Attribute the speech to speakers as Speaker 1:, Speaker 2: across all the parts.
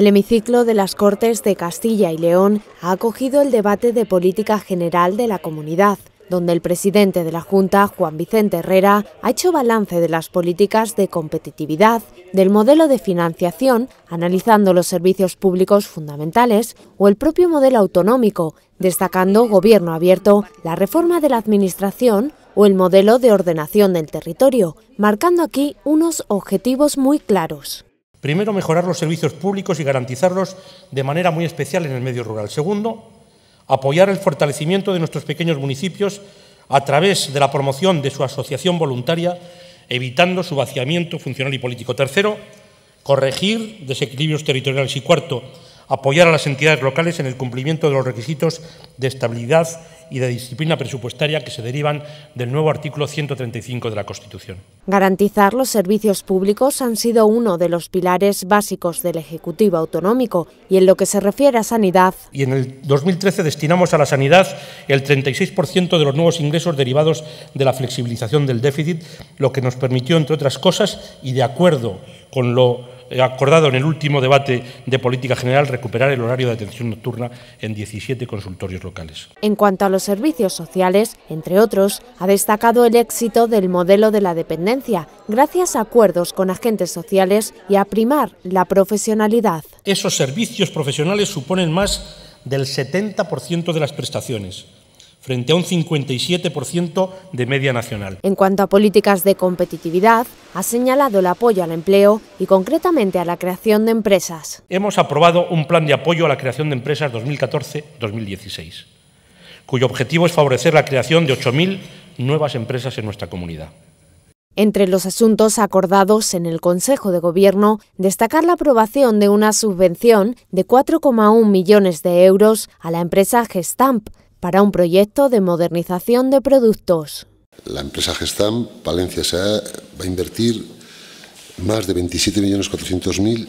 Speaker 1: El hemiciclo de las Cortes de Castilla y León ha acogido el debate de política general de la comunidad, donde el presidente de la Junta, Juan Vicente Herrera, ha hecho balance de las políticas de competitividad, del modelo de financiación, analizando los servicios públicos fundamentales o el propio modelo autonómico, destacando gobierno abierto, la reforma de la administración o el modelo de ordenación del territorio, marcando aquí unos objetivos muy claros.
Speaker 2: Primero, mejorar los servicios públicos y garantizarlos de manera muy especial en el medio rural. Segundo, apoyar el fortalecimiento de nuestros pequeños municipios a través de la promoción de su asociación voluntaria, evitando su vaciamiento funcional y político. Tercero, corregir desequilibrios territoriales. Y cuarto, apoyar a las entidades locales en el cumplimiento de los requisitos de estabilidad y de disciplina presupuestaria que se derivan del nuevo artículo 135 de la Constitución.
Speaker 1: Garantizar los servicios públicos han sido uno de los pilares básicos del Ejecutivo Autonómico y en lo que se refiere a sanidad.
Speaker 2: Y en el 2013 destinamos a la sanidad el 36% de los nuevos ingresos derivados de la flexibilización del déficit, lo que nos permitió, entre otras cosas, y de acuerdo con lo eh, acordado en el último debate de política general recuperar el horario de atención nocturna en 17 consultorios locales.
Speaker 1: En cuanto a los servicios sociales, entre otros, ha destacado el éxito del modelo de la dependencia, gracias a acuerdos con agentes sociales y a primar la profesionalidad.
Speaker 2: Esos servicios profesionales suponen más del 70% de las prestaciones frente a un 57% de media nacional.
Speaker 1: En cuanto a políticas de competitividad, ha señalado el apoyo al empleo y concretamente a la creación de empresas.
Speaker 2: Hemos aprobado un plan de apoyo a la creación de empresas 2014-2016, cuyo objetivo es favorecer la creación de 8.000 nuevas empresas en nuestra comunidad.
Speaker 1: Entre los asuntos acordados en el Consejo de Gobierno, destacar la aprobación de una subvención de 4,1 millones de euros a la empresa Gestamp para un proyecto de modernización de productos.
Speaker 2: La empresa Gestam Palencia SA va a invertir más de 27.400.000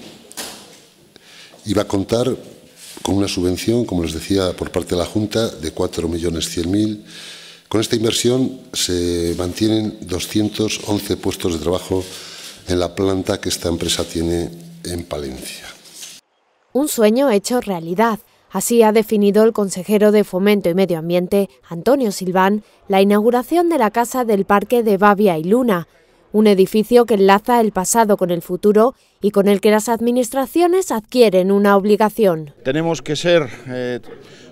Speaker 2: y va a contar con una subvención, como les decía, por parte de la Junta de 4.100.000. Con esta inversión se mantienen 211 puestos de trabajo en la planta que esta empresa tiene en Palencia.
Speaker 1: Un sueño hecho realidad. Así ha definido el consejero de Fomento y Medio Ambiente, Antonio Silván, la inauguración de la Casa del Parque de Babia y Luna, un edificio que enlaza el pasado con el futuro y con el que las administraciones adquieren una obligación.
Speaker 2: Tenemos que ser eh,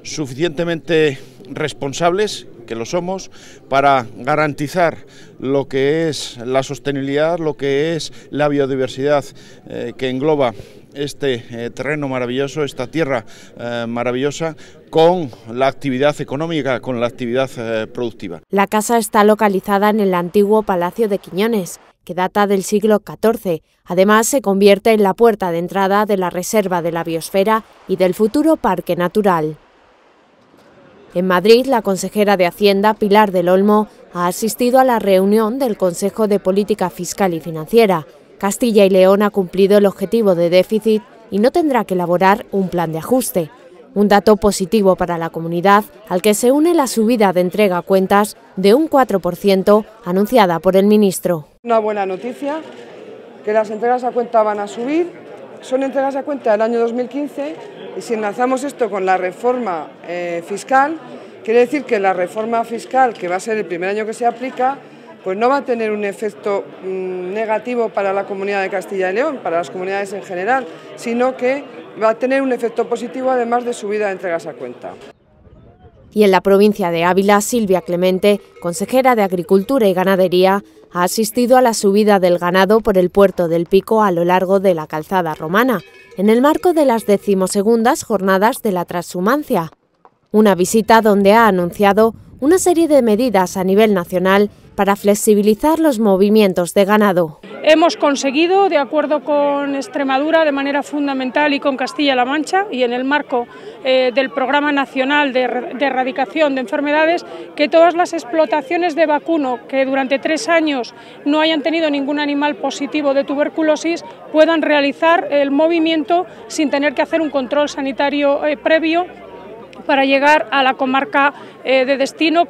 Speaker 2: suficientemente responsables, que lo somos, para garantizar lo que es la sostenibilidad, lo que es la biodiversidad eh, que engloba este eh, terreno maravilloso, esta tierra eh, maravillosa, con la actividad económica, con la actividad eh, productiva.
Speaker 1: La casa está localizada en el antiguo Palacio de Quiñones, que data del siglo XIV. Además, se convierte en la puerta de entrada de la Reserva de la Biosfera y del futuro Parque Natural. En Madrid, la consejera de Hacienda, Pilar del Olmo, ha asistido a la reunión del Consejo de Política Fiscal y Financiera, Castilla y León ha cumplido el objetivo de déficit y no tendrá que elaborar un plan de ajuste. Un dato positivo para la comunidad, al que se une la subida de entrega a cuentas de un 4% anunciada por el ministro. Una buena noticia, que las entregas a cuenta van a subir, son entregas a cuenta del año 2015 y si enlazamos esto con la reforma eh, fiscal, quiere decir que la reforma fiscal, que va a ser el primer año que se aplica, pues no va a tener un efecto mm, negativo para la comunidad de Castilla y León, para las comunidades en general, sino que va a tener un efecto positivo además de subida de entregas a cuenta. Y en la provincia de Ávila, Silvia Clemente, consejera de Agricultura y Ganadería, ha asistido a la subida del ganado por el puerto del Pico a lo largo de la calzada romana, en el marco de las decimosegundas jornadas de la transhumancia. Una visita donde ha anunciado una serie de medidas a nivel nacional para flexibilizar los movimientos de ganado. Hemos conseguido, de acuerdo con Extremadura, de manera fundamental y con Castilla-La Mancha, y en el marco eh, del Programa Nacional de, Erradicación de Enfermedades, que todas las explotaciones de vacuno que durante tres años no hayan tenido ningún animal positivo de tuberculosis puedan realizar el movimiento sin tener que hacer un control sanitario eh, previo para llegar a la comarca eh, de destino.